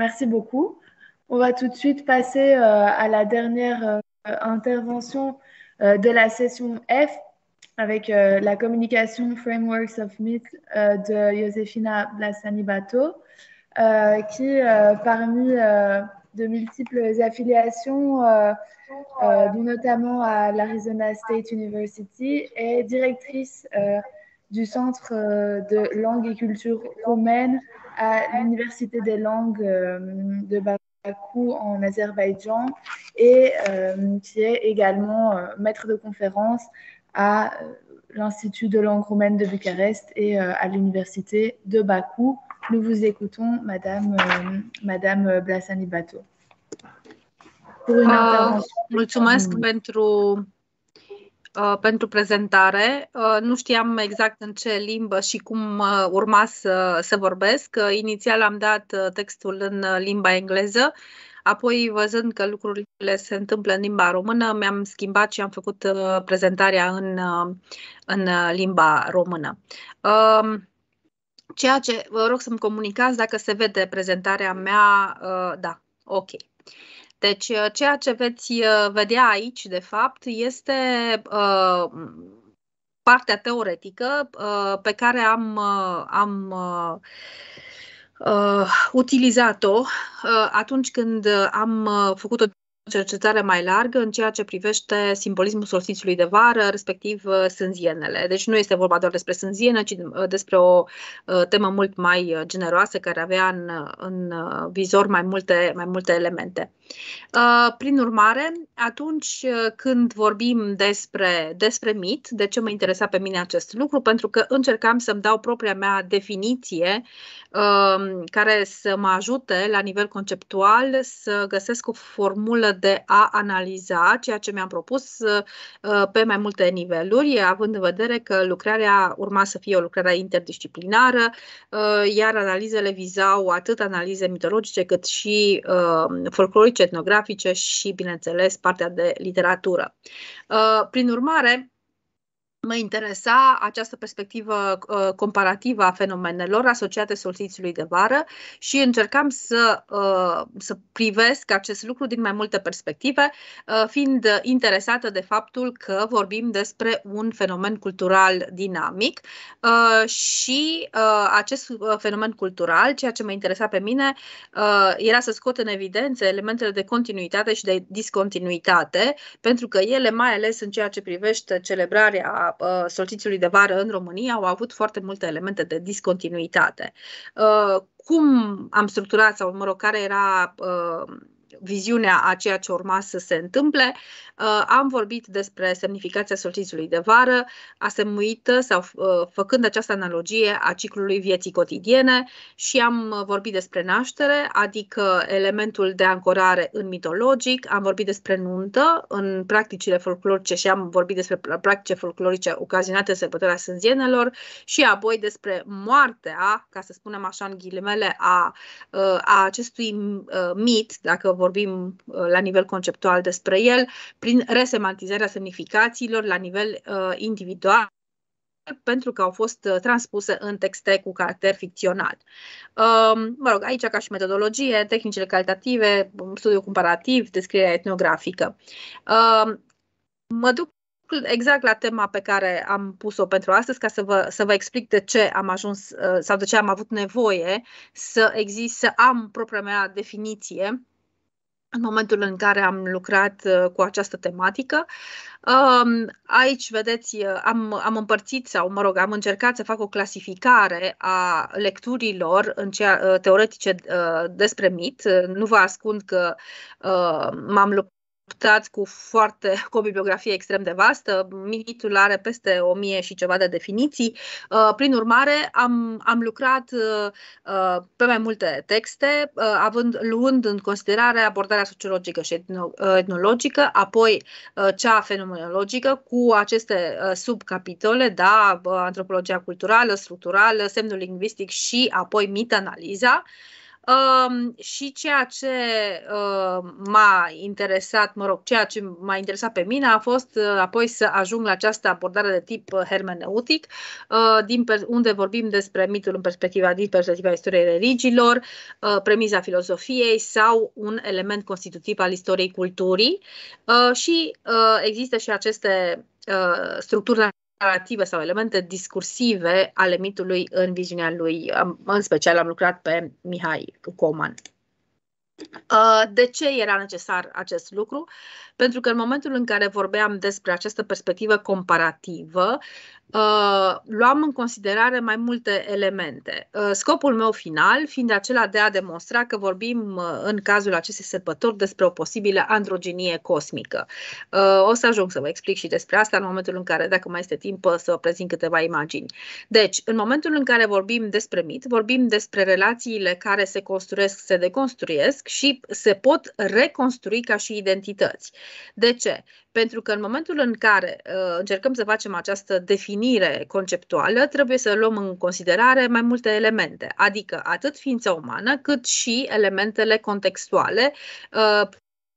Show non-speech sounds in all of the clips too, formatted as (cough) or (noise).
Merci beaucoup. On va tout de suite passer euh, à la dernière euh, intervention euh, de la session F avec la communication Frameworks of Myth de Josefina Blasani-Bato, qui, parmi de multiples affiliations, notamment à l'Arizona State University, est directrice du Centre de langue et culture romaine à l'Université des langues euh, de Bakou en Azerbaïdjan et euh, qui est également euh, maître de conférence à l'Institut de langue roumaine de Bucarest et à l'Université de Bakou. Nous vous écoutons, Madame, Madame Blasani Bato. Uh, pentru prezentare. Uh, nu știam exact în ce limbă și cum uh, urma să, să vorbesc. inițial am dat textul în limba engleză, apoi văzând că lucrurile se întâmplă în limba română, mi-am schimbat și am făcut prezentarea în, în limba română. Um, ceea ce vă rog să-mi comunicați dacă se vede prezentarea mea, da, ok. Deci, uh, ceea ce veți uh, vedea aici, de fapt, este uh, partea teoretică uh, pe care am, uh, am uh, utilizat-o atunci când am făcut o cercetare mai largă în ceea ce privește simbolismul solstițiului de vară, respectiv uh, sânzienele. Deci nu este vorba doar despre sânziene, ci uh, despre o uh, temă mult mai generoasă care avea în, în vizor mai multe, mai multe elemente. Prin urmare, atunci când vorbim despre, despre mit, de ce mă interesa pe mine acest lucru? Pentru că încercam să-mi dau propria mea definiție um, care să mă ajute la nivel conceptual să găsesc o formulă de a analiza ceea ce mi-am propus uh, uh, pe mai multe niveluri, având în vedere că lucrarea urma să fie o lucrare interdisciplinară, uh, iar analizele vizau atât analize mitologice cât și folclorice, etnografice și, bineînțeles, partea de literatură. Prin urmare, mă interesa această perspectivă uh, comparativă a fenomenelor asociate solstițiului de vară și încercam să, uh, să privesc acest lucru din mai multe perspective, uh, fiind interesată de faptul că vorbim despre un fenomen cultural dinamic uh, și uh, acest uh, fenomen cultural, ceea ce mă interesa pe mine, era să scot în evidență elementele de continuitate și de discontinuitate, pentru că ele, mai ales în ceea ce privește celebrarea a uh, solstițiului de vară în România au avut foarte multe elemente de discontinuitate. Uh, cum am structurat sau, mă rog, care era uh, viziunea a ceea ce urma să se întâmple. Uh, am vorbit despre semnificația solstițiului de vară, asemuită uh, sau uh, făcând această analogie a ciclului vieții cotidiene și am vorbit despre naștere, adică elementul de ancorare în mitologic, am vorbit despre nuntă în practicile folclorice și am vorbit despre practice folclorice ocazionate sărbătoarea sânzienelor și apoi despre moartea, ca să spunem așa în ghilimele, a, a acestui mit, dacă vorbim uh, la nivel conceptual despre el, prin resemantizarea semnificațiilor la nivel uh, individual, pentru că au fost uh, transpuse în texte cu caracter ficțional. Um, mă rog, aici ca și metodologie, tehnicile calitative, um, studiu comparativ, descrierea etnografică. Um, mă duc exact la tema pe care am pus-o pentru astăzi, ca să vă, să vă explic de ce am ajuns sau de ce am avut nevoie să exist, să am propria mea definiție în momentul în care am lucrat uh, cu această tematică. Um, aici, vedeți, uh, am, am împărțit sau, mă rog, am încercat să fac o clasificare a lecturilor în cea, uh, teoretice despre mit. Nu vă ascund că m-am luptat luptați cu, foarte, cu o bibliografie extrem de vastă. Mitul are peste o mie și ceva de definiții. Uh, prin urmare, am, am lucrat uh, uh, pe mai multe texte, având, luând în considerare abordarea sociologică și etnologică, apoi cea fenomenologică cu aceste subcapitole, da, antropologia culturală, structurală, semnul lingvistic și apoi mit analiza și ceea ce uh, m-a interesat, mă rog, ceea ce m-a interesat pe mine a fost uh, apoi să ajung la această abordare de tip uh, hermeneutic, uh, din per- unde vorbim despre mitul în perspectiva, din perspectiva istoriei religiilor, uh, premiza filozofiei sau un element constitutiv al istoriei culturii și există și aceste structuri narrative sau elemente discursive ale mitului în viziunea lui. În special am lucrat pe Mihai Coman. Uh, de ce era necesar acest lucru? Pentru că în momentul în care vorbeam despre această perspectivă comparativă, uh, luam în considerare mai multe elemente. Uh, scopul meu final fiind acela de a demonstra că vorbim în cazul acestei sărbători despre o posibilă androginie cosmică. O să ajung să vă explic și despre asta în momentul în care, dacă mai este timp, să vă prezint câteva imagini. Deci, în momentul în care vorbim despre mit, vorbim despre relațiile care se construiesc, se deconstruiesc și se pot reconstrui ca și identități. De ce? Pentru că în momentul în care uh, încercăm să facem această definire conceptuală, trebuie să luăm în considerare mai multe elemente, adică atât ființa umană, cât și elementele contextuale uh,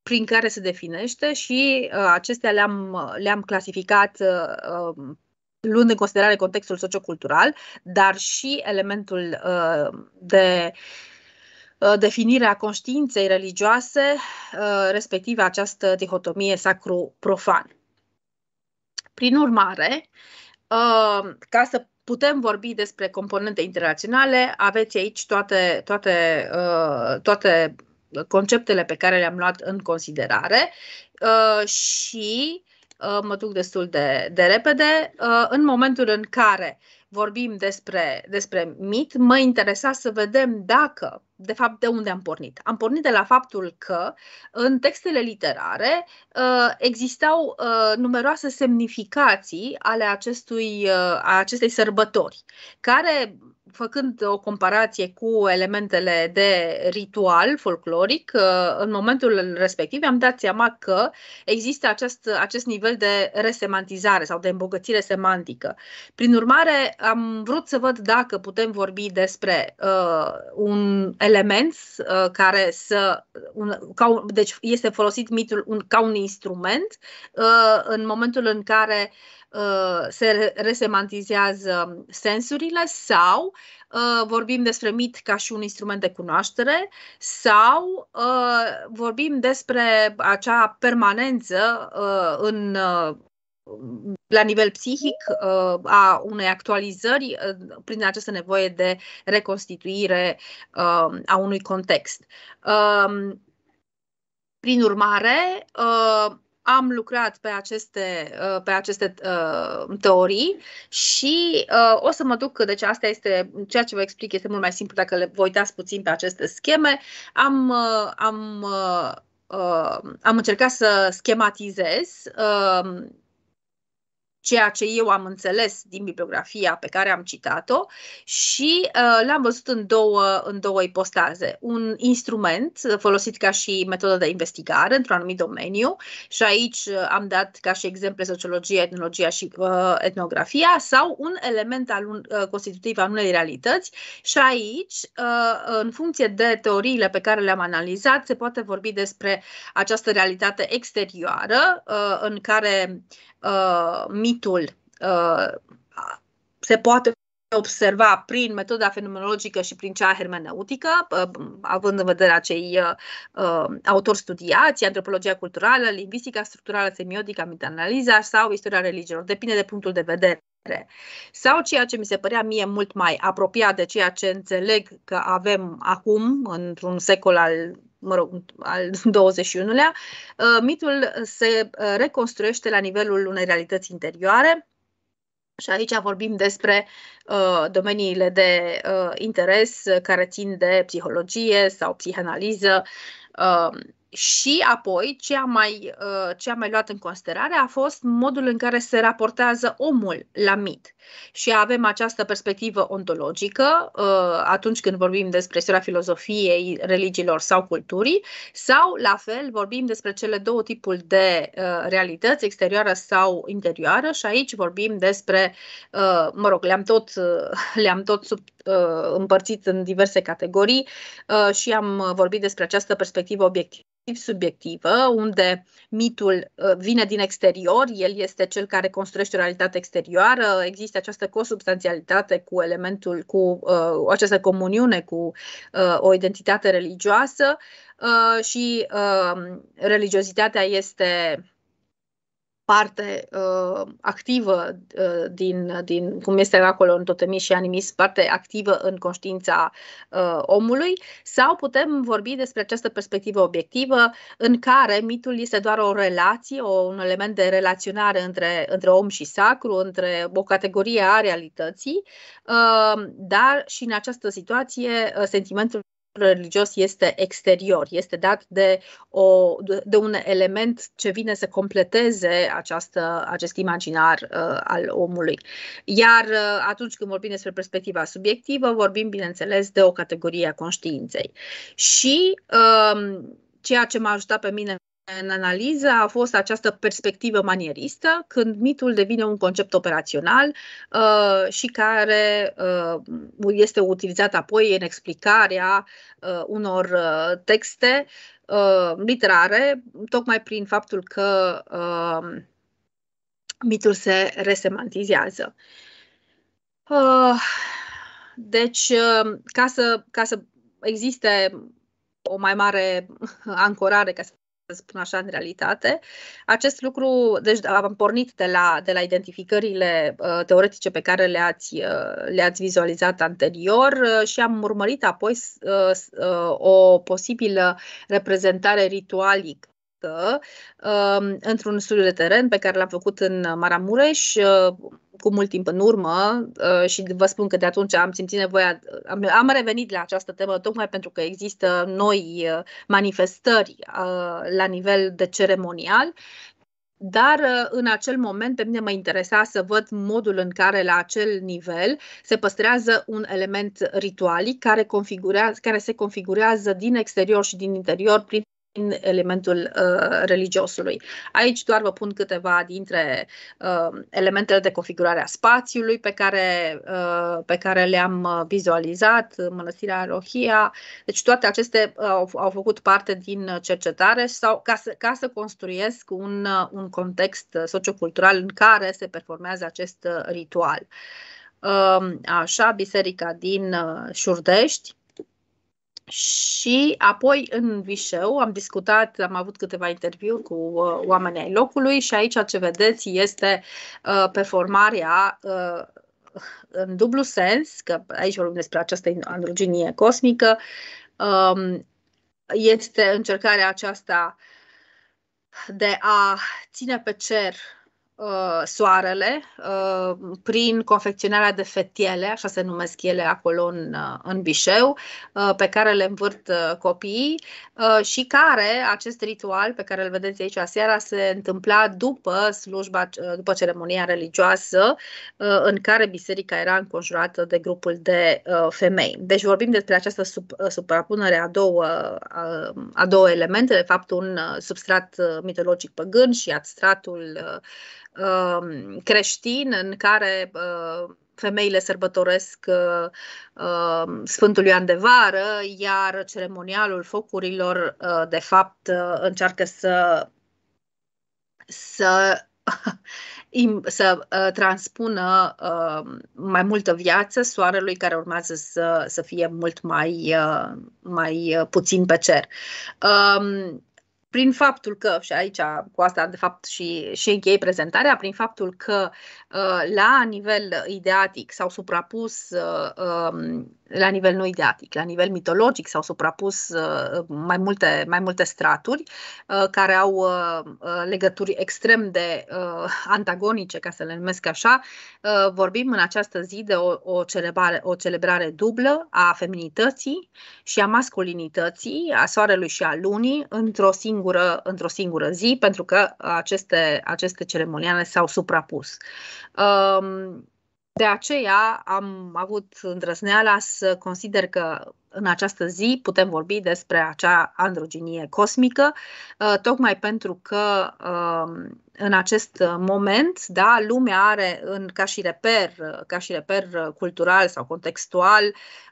prin care se definește și uh, acestea le-am, le-am clasificat uh, um, luând în considerare contextul sociocultural, dar și elementul uh, de uh, Uh, definirea conștiinței religioase, uh, respectiv această dihotomie sacru-profan. Prin urmare, uh, ca să putem vorbi despre componente internaționale, aveți aici toate, toate, toate conceptele pe care le-am luat în considerare și mă duc destul de, de repede, în momentul în care vorbim despre, despre mit, mă interesa să vedem dacă, de fapt, de unde am pornit. Am pornit de la faptul că în textele literare uh, existau uh, numeroase semnificații ale acestui, uh, a acestei sărbători, care făcând o comparație cu elementele de ritual folcloric, uh, în momentul respectiv am dat seama că există acest, acest nivel de resemantizare sau de îmbogățire semantică. Prin urmare, am vrut să văd dacă putem vorbi despre uh, un element uh, care să. Un, ca un, deci este folosit mitul un, ca un instrument uh, în momentul în care uh, Uh, se resemantizează sensurile sau uh, vorbim despre mit ca și un instrument de cunoaștere sau uh, vorbim despre acea permanență în la nivel psihic a unei actualizări prin această nevoie de reconstituire a unui context. Prin urmare, am lucrat pe aceste, uh, pe aceste uh, teorii și uh, o să mă duc, deci asta este, ceea ce vă explic este mult mai simplu dacă le voi uitați puțin pe aceste scheme. Am, am, am încercat să schematizez ceea ce eu am înțeles din bibliografia pe care am citat-o și uh, l-am văzut în două, în două ipostaze. Un instrument folosit ca și metodă de investigare într-un anumit domeniu și aici uh, am dat ca și exemple sociologia, etnologia și uh, etnografia sau un element al un, uh, constitutiv al unei realități și aici, uh, în funcție de teoriile pe care le-am analizat, se poate vorbi despre această realitate exterioară uh, în care Uh, mitul uh, se poate observa prin metoda fenomenologică și prin cea hermeneutică, uh, având în vedere acei uh, uh, autori studiați, antropologia culturală, lingvistica structurală, semiotica, metaanaliza sau istoria religiilor. Depinde de punctul de vedere. Sau ceea ce mi se părea mie mult mai apropiat de ceea ce înțeleg că avem acum, într-un secol al mă rog, al 21-lea, (laughs) uh, mitul se uh, reconstruiește la nivelul unei realități interioare, și aici vorbim despre uh, domeniile de uh, interes care țin de psihologie sau psihanaliză, uh, și apoi, cea mai, uh, cea mai luată în considerare a fost modul în care se raportează omul la mit. Și avem această perspectivă ontologică uh, atunci când vorbim despre istoria filozofiei, religiilor sau culturii, sau, la fel, vorbim despre cele două tipuri de uh, realități, exterioară sau interioară, și aici vorbim despre, mă rog, le-am tot, le-am tot sub, împărțit în diverse categorii și am vorbit despre această perspectivă obiectivă subiectivă, unde mitul uh, vine din exterior, el este cel care construiește realitatea exterioară, există această consubstanțialitate cu elementul, cu uh, această comuniune cu uh, o identitate religioasă uh, și uh, religiozitatea este parte uh, activă uh, din, din, cum este acolo în totemii și animism, parte activă în conștiința uh, omului, sau putem vorbi despre această perspectivă obiectivă în care mitul este doar o relație, o, un element de relaționare între, între om și sacru, între o categorie a realității, uh, dar și în această situație uh, sentimentul religios este exterior, este dat de, o, de un element ce vine să completeze această, acest imaginar uh, al omului. Iar uh, atunci când vorbim despre perspectiva subiectivă, vorbim, bineînțeles, de o categorie a conștiinței. Și uh, ceea ce m-a ajutat pe mine în analiză a fost această perspectivă manieristă, când mitul devine un concept operațional uh, și care uh, este utilizat apoi în explicarea uh, unor uh, texte uh, literare, tocmai prin faptul că uh, mitul se resemantizează. Uh, deci, uh, ca să, ca să existe o mai mare ancorare, ca să să spun așa, în realitate. Acest lucru, deci am pornit de la, de la identificările uh, teoretice pe care le-ați, uh, le-ați vizualizat anterior uh, și am urmărit apoi uh, uh, o posibilă reprezentare ritualică arată um, într-un studiu de teren pe care l-am făcut în Maramureș uh, cu mult timp în urmă uh, și vă spun că de atunci am simțit nevoia, am, revenit la această temă tocmai pentru că există noi uh, manifestări la nivel de ceremonial dar în acel moment pe mine mă interesa să văd modul în care la acel nivel se păstrează un element ritualic care, care se configurează din exterior și din interior prin din elementul uh, religiosului. Aici doar vă pun câteva dintre uh, elementele de configurare a spațiului pe care, uh, pe care le-am uh, vizualizat, Mănăstirea Rohia. Deci toate aceste uh, au, au făcut parte din cercetare sau ca să, ca să construiesc un, uh, un context uh, sociocultural în care se performează acest ritual. Uh, așa, biserica din uh, Șurdești, și apoi în Vișeu am discutat, am avut câteva interviuri cu uh, oamenii ai locului și aici ce vedeți este uh, performarea uh, în dublu sens, că aici vorbim despre această androginie cosmică, um, este încercarea aceasta de a ține pe cer Uh, soarele uh, prin confecționarea de fetiele, așa se numesc ele acolo în, uh, în Bișeu, pe care le învârt copiii și care, acest ritual pe care îl vedeți aici seara, se întâmpla după slujba, după ceremonia religioasă în care biserica era înconjurată de grupul de femei. Deci vorbim despre această sub, suprapunere a două, a două elemente, de fapt un substrat mitologic păgân și abstratul Um, creștin în care uh, femeile sărbătoresc uh, um, Sfântul Ioan de Vară, iar ceremonialul focurilor, uh, de fapt, încearcă să, să, (laughs) să transpună mai multă viață soarelui care urmează să, să fie mult mai, mai puțin pe cer. Um, prin faptul că, și aici cu asta de fapt și, și închei prezentarea, prin faptul că Uh, la nivel ideatic s-au suprapus uh, um, la nivel nu ideatic, la nivel mitologic s-au suprapus uh, mai multe, mai multe straturi care au legături extrem de antagonice, ca să le numesc așa. Vorbim în această zi de o, o, celebrare, o celebrare dublă a feminității și a masculinității, a soarelui și a lunii, într-o singură, într-o singură zi, pentru că aceste, aceste ceremoniale s-au suprapus. De aceea am avut îndrăzneala să consider că în această zi putem vorbi despre acea androginie cosmică, uh, tocmai pentru că um, în acest moment, da, lumea are în, ca și reper, ca și reper cultural sau contextual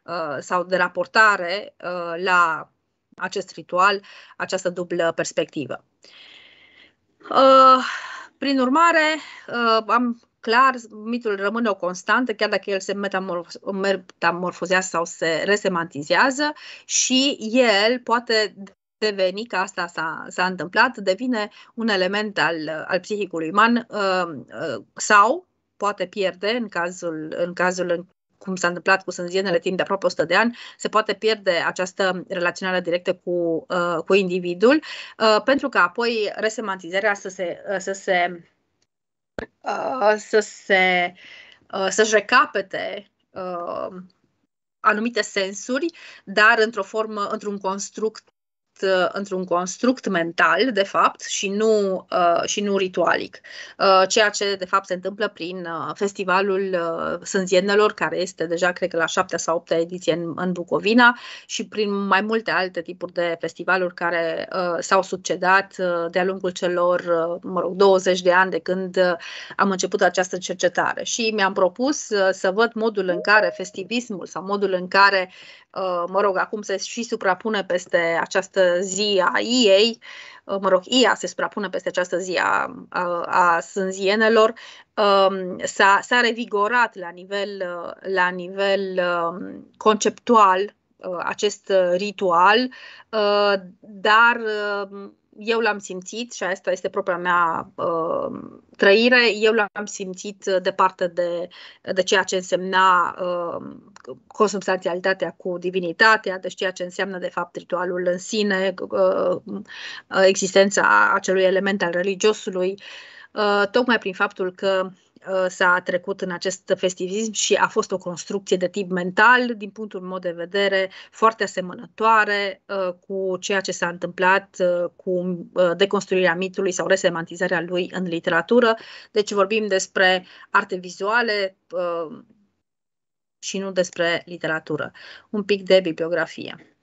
uh, sau de raportare uh, la acest ritual, această dublă perspectivă. Prin urmare, am clar, mitul rămâne o constantă, chiar dacă el se metamorfozează sau se resemantizează și el poate deveni, că asta s-a, s-a întâmplat, devine un element al, al psihicului uman uh, uh, sau poate pierde, în cazul, în cazul în cum s-a întâmplat cu sânzienele timp de aproape 100 de ani, se poate pierde această relaționare directă cu, uh, cu individul, uh, pentru că apoi resemantizarea să se, uh, să se Uh, să se, uh, să-și recapete uh, anumite sensuri, dar într-o formă, într-un construct Uh, într-un construct mental, de fapt, și nu, uh, și nu ritualic. Uh, ceea ce, de fapt, se întâmplă prin festivalul Sânzienelor, care este deja, cred că, la șaptea sau opta ediție în, în Bucovina și prin mai multe alte tipuri de festivaluri care s-au succedat de-a lungul celor, mă rog, 20 de ani de când am început această cercetare. Și mi-am propus să văd modul în care festivismul sau modul în care, mă rog, acum se și suprapune peste această zi a ei, uh, mă rog, ea se suprapune peste această zi a, a, a sânzienelor, um, s-a, s-a revigorat la nivel, uh, la nivel um, conceptual uh, acest ritual, dar um, eu l-am simțit și asta este propria mea trăire, eu l-am simțit departe de, de ceea ce însemna consubstanțialitatea cu divinitatea, deci ceea ce înseamnă de fapt ritualul în sine, uh, uh, existența acelui element al religiosului, uh, tocmai prin faptul că s-a trecut în acest festivism și a fost o construcție de tip mental, din punctul meu de vedere, foarte asemănătoare cu ceea ce s-a întâmplat cu deconstruirea mitului sau resemantizarea lui în literatură. Deci vorbim despre arte vizuale, și nu despre literatură. Un pic de bibliografie.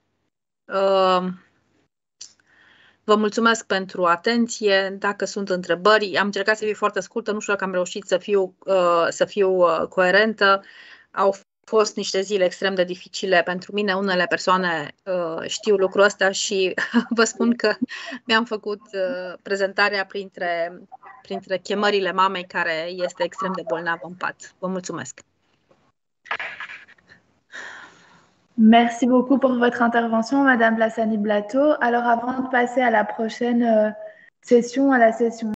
Ehm, vă mulțumesc pentru atenție. Dacă sunt întrebări, am încercat să fiu foarte scurtă, nu știu dacă am reușit să fiu, uh, să fiu uh, coerentă. Au fost niște zile extrem de dificile pentru mine. Unele persoane uh, știu lucrul ăsta și (laughs) vă spun că mi-am făcut prezentarea printre, printre chemările mamei care este extrem de bolnavă în pat. Vă mulțumesc! Merci beaucoup pour votre intervention, Madame Blassani Blato. Alors, avant de passer à la prochaine euh, session, à la session